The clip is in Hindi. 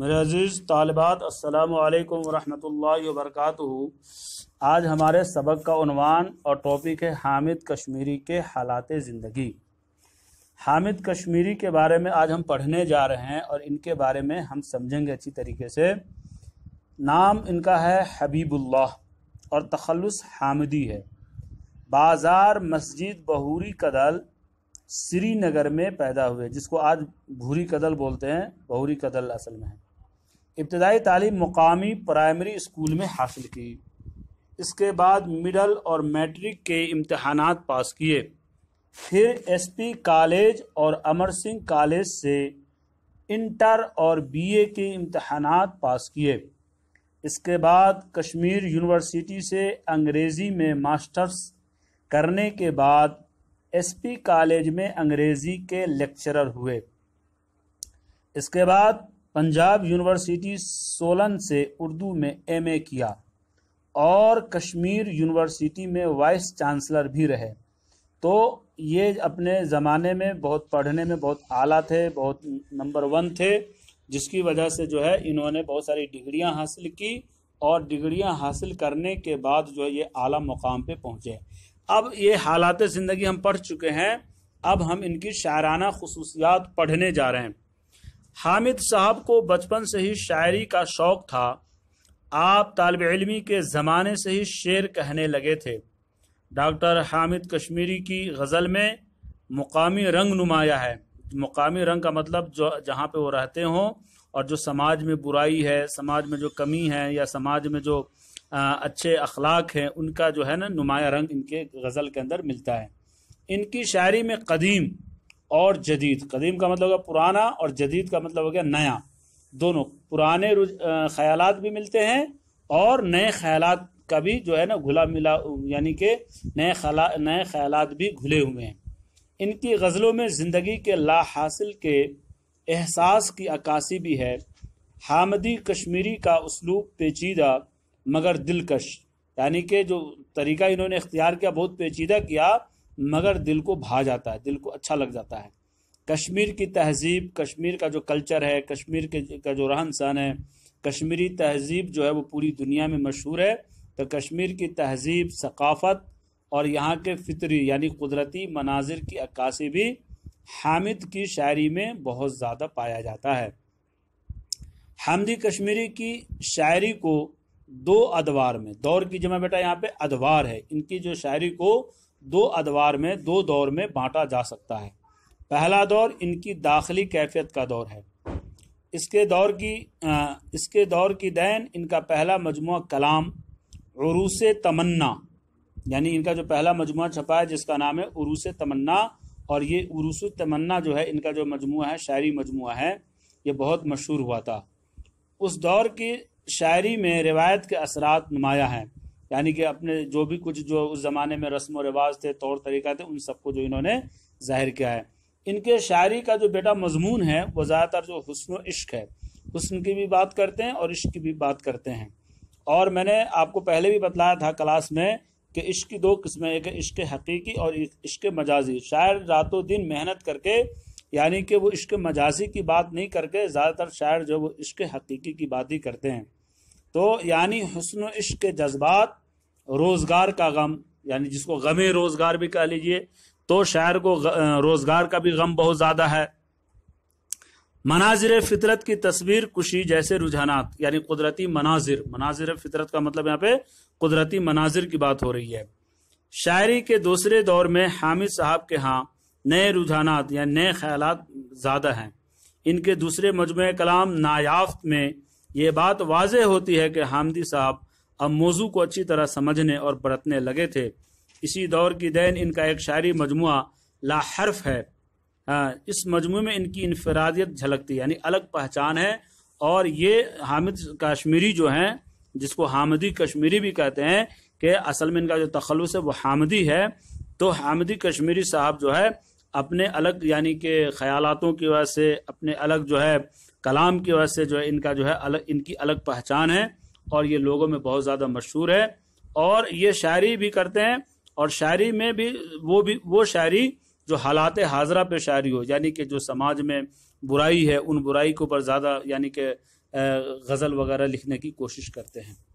मेरे अजीज़ तालबात असलकम वरहमल वर्क आज हमारे सबक का और टॉपिक है हामिद कश्मीरी के हालात ज़िंदगी हामिद कश्मीरी के बारे में आज हम पढ़ने जा रहे हैं और इनके बारे में हम समझेंगे अच्छी तरीके से नाम इनका है हबीबुल्लाह और तखलस हामिदी है बाज़ार मस्जिद बहूरी कदल श्रीनगर में पैदा हुए जिसको आज भूरी कदल बोलते हैं बहूरी कदल असल में है इब्तदाई तालीम मकामी प्राइमरी स्कूल में हासिल की इसके बाद मिडल और मैट्रिक के इम्तहान पास किए फिर एसपी कॉलेज और अमर सिंह कॉलेज से इंटर और बीए के इम्तहान पास किए इसके बाद कश्मीर यूनिवर्सिटी से अंग्रेज़ी में मास्टर्स करने के बाद एसपी कॉलेज में अंग्रेज़ी के लेक्चरर हुए इसके बाद पंजाब यूनिवर्सिटी सोलन से उर्दू में एमए किया और कश्मीर यूनिवर्सिटी में वाइस चांसलर भी रहे तो ये अपने ज़माने में बहुत पढ़ने में बहुत आला थे बहुत नंबर वन थे जिसकी वजह से जो है इन्होंने बहुत सारी डिग्रियां हासिल की और डिग्रियां हासिल करने के बाद जो है ये आला मुकाम पे पहुँचे अब ये हालात ज़िंदगी हम पढ़ चुके हैं अब हम इनकी शायराना खसूसियात पढ़ने जा रहे हैं हामिद साहब को बचपन से ही शायरी का शौक़ था आप तालब इलमी के ज़माने से ही शेर कहने लगे थे डॉक्टर हामिद कश्मीरी की गज़ल में मुकामी रंग नुमाया है मुकामी रंग का मतलब जो जहाँ पे वो रहते हों और जो समाज में बुराई है समाज में जो कमी है या समाज में जो अच्छे अखलाक हैं उनका जो है ना नुमाया रंग इनके गज़ल के अंदर मिलता है इनकी शायरी में कदीम और जदीद कदीम का मतलब होगा पुराना और जदीद का मतलब हो गया नया दोनों पुराने ख्याल भी मिलते हैं और नए ख्याल का भी जो है ना घुला मिला यानी कि नए नए ख्याल भी घुले हुए हैं इनकी गज़लों में ज़िंदगी के ला हासिल के एहसास की अक्सी भी है हामदी कश्मीरी का उसलूब पेचीदा मगर दिलकश यानी कि जो तरीका इन्होंने इख्तियार किया बहुत पेचीदा किया मगर दिल को भा जाता है दिल को अच्छा लग जाता है कश्मीर की तहजीब कश्मीर का जो कल्चर है कश्मीर के का जो रहन सहन है कश्मीरी तहजीब जो है वो पूरी दुनिया में मशहूर है तो कश्मीर की तहजीब सकाफ़त और यहाँ के फितरी यानी कुदरती मनाजिर की अक्सी भी हामिद की शायरी में बहुत ज़्यादा पाया जाता है हमदी कश्मीरी की शायरी को दो अदवार में दौर की जमा बेटा यहाँ पे अदवार है इनकी जो शायरी को दो अदवार में दो दौर में बांटा जा सकता है पहला दौर इनकी दाखिली कैफियत का दौर है इसके दौर की इसके दौर की दैन इनका पहला मजमू कलाम रूस तमन्ना यानी इनका जो पहला मजमु छपा है जिसका नाम है उरूस तमन्ना और ये उरूस तमन्ना जो है इनका जो मजमू है शायरी मजमू है ये बहुत मशहूर हुआ था उस दौर की शायरी में रिवायत के असरात नुमाया हैं यानी कि अपने जो भी कुछ जो उस ज़माने में रस्म व रिवाज थे तौर तरीका थे उन सबको जो इन्होंने ज़ाहिर किया है इनके शायरी का जो बेटा मजमून है वो ज़्यादातर जो हसन इश्क है हसन की भी बात करते हैं और इश्क की भी बात करते हैं और मैंने आपको पहले भी बतलाया था क्लास में कि इश्क की दो किस्में एक इश्क हकीकी और इश्क मजाजी शायर रातों दिन मेहनत करके यानी कि वो इश्क मजाजी की बात नहीं करके ज़्यादातर शायर जो वो इश्क हकीकी की बात ही करते हैं तो यानी हसन इश्क के जज्बात रोज़गार का गम यानी जिसको गम रोज़गार भी कह लीजिए तो शायर को रोज़गार का भी गम बहुत ज़्यादा है मनाजिर फितरत की तस्वीर कुशी जैसे रुझानात यानी कुदरती मनाजिर मनाजिर फितरत का मतलब यहाँ पे कुदरती मनाजिर की बात हो रही है शायरी के दूसरे दौर में हामिद साहब के यहाँ नए रुझानात या नए ख्याल ज़्यादा हैं इनके दूसरे मजमु कलाम नायाफ्त में ये बात वाज होती है कि हामदी साहब अब मौजू को अच्छी तरह समझने और बरतने लगे थे इसी दौर की दैन इनका एक शायरी मजमू लाहर्फ है हाँ, इस मजमू में इनकी इनफरादियत झलकती यानी अलग पहचान है और ये हामिद कश्मीरी जो हैं जिसको हामदी कश्मीरी भी कहते हैं कि असल में इनका जो तखलस है वो हामदी है तो हामदी कश्मीरी साहब जो है अपने अलग यानी कि ख्यालों की वजह से अपने अलग जो है कलाम की वजह से जो है इनका जो है अलग इनकी अलग पहचान है और ये लोगों में बहुत ज़्यादा मशहूर है और ये शायरी भी करते हैं और शायरी में भी वो भी वो शायरी जो हालात हाजरा पे शायरी हो यानी कि जो समाज में बुराई है उन बुराई के ऊपर ज़्यादा यानी कि गज़ल वगैरह लिखने की कोशिश करते हैं